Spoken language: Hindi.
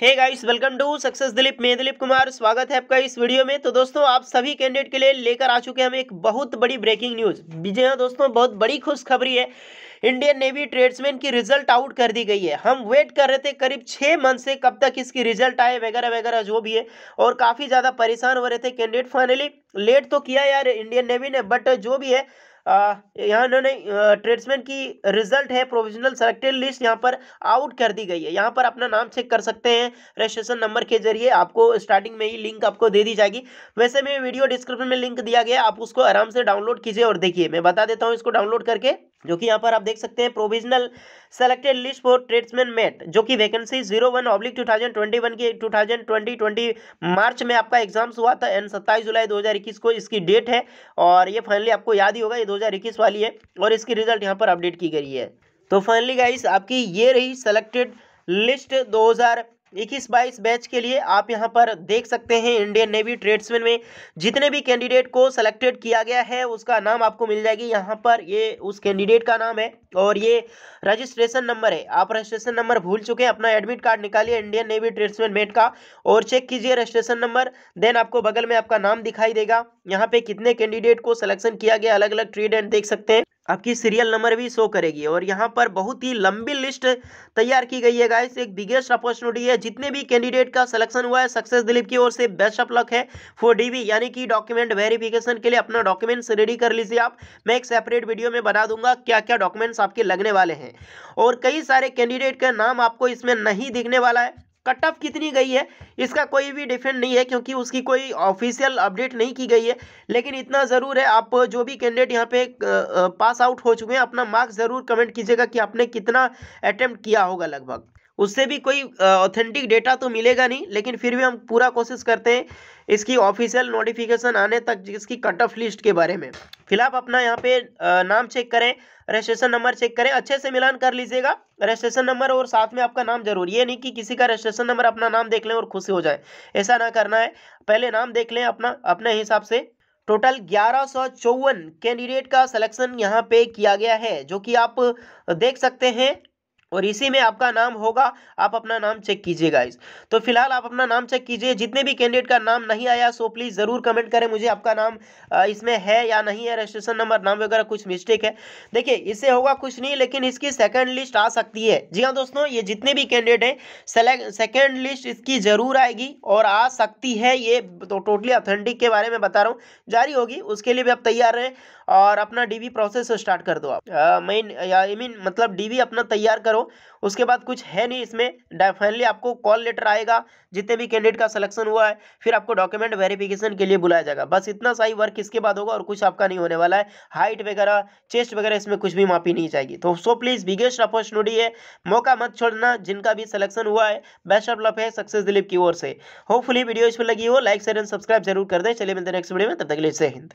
hey guys welcome to success Dilip मैं दिलीप कुमार स्वागत है आपका इस वीडियो में तो दोस्तों आप सभी कैंडिडेट के लिए लेकर आ चुके हैं हम एक बहुत बड़ी ब्रेकिंग न्यूज़ जी हाँ दोस्तों बहुत बड़ी खुशखबरी है इंडियन नेवी ट्रेड्समैन की रिजल्ट आउट कर दी गई है हम वेट कर रहे थे करीब छः मंथ से कब तक इसकी रिजल्ट आए वगैरह वगैरह जो भी है और काफ़ी ज़्यादा परेशान हो रहे थे कैंडिडेट फाइनली लेट तो किया यार इंडियन नेवी ने बट जो भी है यहाँ इन्होंने ट्रेड्समैन की रिजल्ट है प्रोविजनल सेलेक्टेड लिस्ट यहाँ पर आउट कर दी गई है यहाँ पर अपना नाम चेक कर सकते हैं रजिस्ट्रेशन नंबर के जरिए आपको स्टार्टिंग में ही लिंक आपको दे दी जाएगी वैसे मैं वीडियो डिस्क्रिप्शन में लिंक दिया गया आप उसको आराम से डाउनलोड कीजिए और देखिए मैं बता देता हूँ इसको डाउनलोड करके जो कि यहाँ पर आप देख सकते हैं provisional selected list for tradesman mate जो कि vacancy zero one oblique two thousand twenty one की two thousand twenty twenty March में आपका एग्जाम्स हुआ था एंड सत्ताईस जुलाई दो हज़ार इक्कीस को इसकी डेट है और ये फाइनली आपको याद ही होगा ये दो हज़ार इक्कीस वाली है और इसकी रिजल्ट यहाँ पर अपडेट की गई है तो फाइनली गाइस आपकी ये रही सेलेक्टेड लिस्ट दो हज़ार इक्कीस बाईस बैच के लिए आप यहां पर देख सकते हैं इंडियन नेवी ट्रेड्समैन में जितने भी कैंडिडेट को सेलेक्टेड किया गया है उसका नाम आपको मिल जाएगी यहां पर ये उस कैंडिडेट का नाम है और ये रजिस्ट्रेशन नंबर है आप रजिस्ट्रेशन नंबर भूल चुके हैं अपना एडमिट कार्ड निकालिए इंडियन नेवी ट्रेड्समैन मेट का और चेक कीजिए रजिस्ट्रेशन नंबर देन आपको बगल में आपका नाम दिखाई देगा यहाँ पे कितने कैंडिडेट को सिलेक्शन किया गया अलग अलग ट्रेड एंड देख सकते हैं आपकी सीरियल नंबर भी शो करेगी और यहाँ पर बहुत ही लंबी लिस्ट तैयार की गई है गाइस एक बिगेस्ट अपॉर्चुनिटी है जितने भी कैंडिडेट का सिलेक्शन हुआ है सक्सेस दिलीप की ओर से बेस्ट ऑफ लक है फॉर डीवी यानी कि डॉक्यूमेंट वेरिफिकेशन के लिए अपना डॉक्यूमेंट्स रेडी कर लीजिए आप मैं एक सेपरेट वीडियो में बना दूंगा क्या क्या डॉक्यूमेंट्स कैंडिडेट्स आपके लगने वाले हैं और कई सारे कैंडिडेट का नाम आपको इसमें नहीं दिखने वाला है कट ऑफ कितनी गई है इसका कोई भी डिफेंड नहीं है क्योंकि उसकी कोई ऑफिशियल अपडेट नहीं की गई है लेकिन इतना ज़रूर है आप जो भी कैंडिडेट यहाँ पे पास आउट हो चुके हैं अपना मार्क्स ज़रूर कमेंट कीजिएगा कि आपने कितना अटैम्प्ट किया होगा लगभग उससे भी कोई ऑथेंटिक डेटा तो मिलेगा नहीं लेकिन फिर भी हम पूरा कोशिश करते हैं इसकी ऑफिशियल नोटिफिकेशन आने तक इसकी कट ऑफ लिस्ट के बारे में फिर आप अपना यहाँ पे नाम चेक करें रजिस्ट्रेशन नंबर चेक करें अच्छे से मिलान कर लीजिएगा रजिस्ट्रेशन नंबर और साथ में आपका नाम जरूर ये नहीं कि किसी का रजिस्ट्रेशन नंबर अपना नाम देख लें और खुशी हो जाए ऐसा ना करना है पहले नाम देख लें अपना अपने हिसाब से टोटल ग्यारह सौ चौवन कैंडिडेट का सिलेक्शन यहाँ पे किया गया है जो कि आप देख सकते हैं और इसी में आपका नाम होगा आप अपना नाम चेक कीजिए गाइस तो फिलहाल आप अपना नाम चेक कीजिए जितने भी कैंडिडेट का नाम नहीं आया सो प्लीज़ ज़रूर कमेंट करें मुझे आपका नाम इसमें है या नहीं है रजिस्ट्रेशन नंबर नाम वगैरह कुछ मिस्टेक है देखिए इससे होगा कुछ नहीं लेकिन इसकी सेकेंड लिस्ट आ सकती है जी हाँ दोस्तों ये जितने भी कैंडिडेट हैं सेकेंड लिस्ट इसकी ज़रूर आएगी और आ सकती है ये तो टोटली अथेंटिक के बारे में बता रहा हूँ जारी होगी उसके लिए भी आप तैयार रहें और अपना डी प्रोसेस स्टार्ट कर दो आप मेन आई मीन मतलब डी अपना तैयार करो हो उसके बाद कुछ है नहीं इसमें फाइनली आपको कॉल लेटर आएगा जितने भी कैंडिडेट का सिलेक्शन हुआ है फिर आपको डॉक्यूमेंट वेरिफिकेशन के लिए बुलाया जाएगा बस इतना सा ही वर्क इसके बाद होगा और कुछ आपका नहीं होने वाला है हाइट वगैरह चेस्ट वगैरह इसमें कुछ भी माफी नहीं जाएगी तो सो प्लीज़ बिगेस्ट अपॉर्चुनिटी है मौका मत छोड़ना जिनका भी सिलेक्शन हुआ है बेस्ट ऑफ लफ है सक्सेस दिलीप की ओर से होपफुली वीडियो इस पर लगी हो लाइक शेयर एंड सब्सक्राइब जरूर कर दे चलिए मिलते नेक्स्ट वीडियो में तब तक लिए हिंद